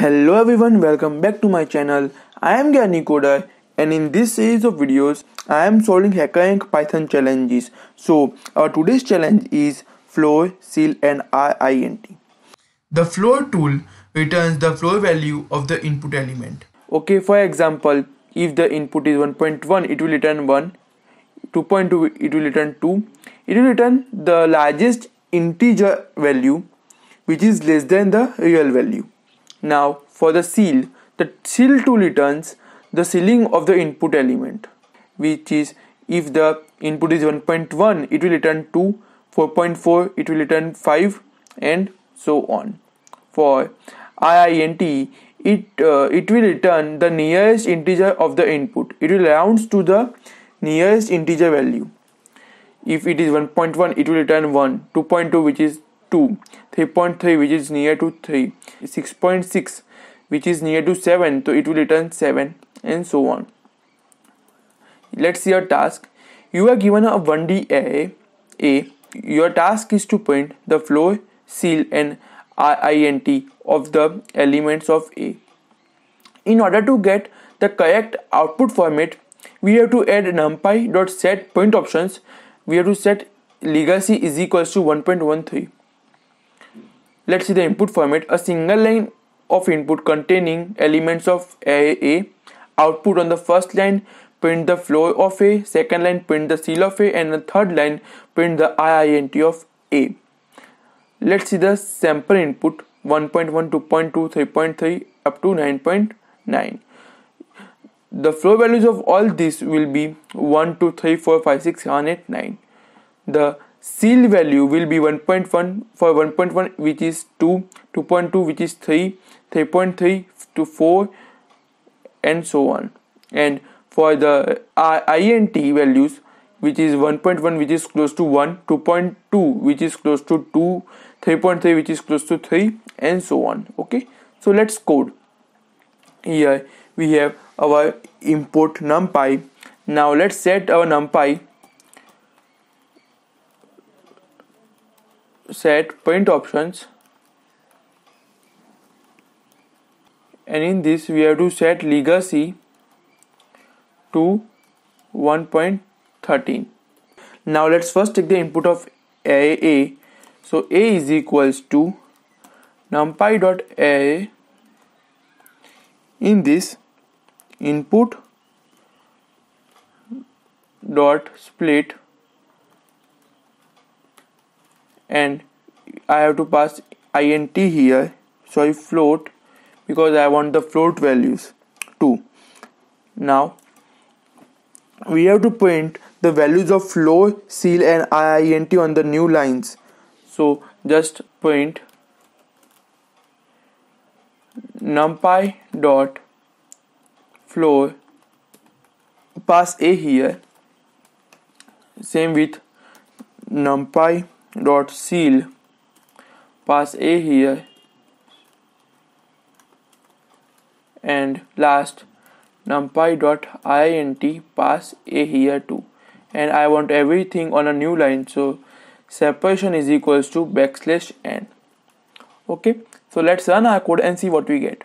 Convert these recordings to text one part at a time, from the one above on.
Hello everyone, welcome back to my channel. I am Gyani and in this series of videos, I am solving HackerRank Python challenges. So, our today's challenge is floor, seal and rint. The floor tool returns the floor value of the input element. Okay, for example, if the input is 1.1, it will return 1. 2.2, it will return 2. It will return the largest integer value which is less than the real value. Now for the seal, the seal tool returns the sealing of the input element which is if the input is 1.1 it will return 2, 4.4 it will return 5 and so on. For IINT it, uh, it will return the nearest integer of the input. It will round to the nearest integer value if it is 1.1 it will return 1 2.2 which is 2 3.3 which is near to 3 6.6 which is near to 7 so it will return 7 and so on let's see your task you are given a 1d array a your task is to print the flow seal and int of the elements of a in order to get the correct output format we have to add numpy.set print options we have to set legacy is equals to 1.13 Let's see the input format. A single line of input containing elements of A, output on the first line, print the flow of A, second line print the seal of A and the third line print the IINT of A. Let's see the sample input 1.1, 2.2, 3.3 up to 9.9. .9. The flow values of all these will be 1, 2, 3, 4, 5, 6, 7, 8, 9. The seal value will be 1.1 for 1.1 which is 2 2.2 which is 3 3.3 to 4 and so on and for the uh, int values which is 1.1 which is close to 1 2.2 which is close to 2 3.3 which is close to 3 and so on okay so let's code here we have our import numpy now let's set our numpy set paint options and in this we have to set legacy to 1.13 now let's first take the input of a so a is equals to dot a. in this input dot split and I have to pass int here so I float because I want the float values too now we have to print the values of flow seal and int on the new lines so just print numpy dot flow pass a here same with numpy dot seal pass a here and last numpy dot int pass a here too and I want everything on a new line so separation is equals to backslash n okay so let's run our code and see what we get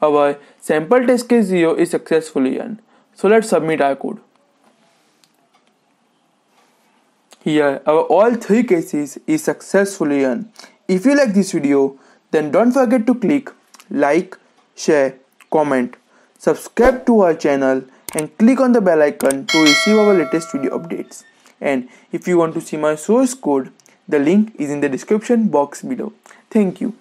our sample test case 0 is successfully run so let's submit our code Here our all three cases is successfully run. If you like this video then don't forget to click like, share, comment, subscribe to our channel and click on the bell icon to receive our latest video updates. And if you want to see my source code, the link is in the description box below. Thank you.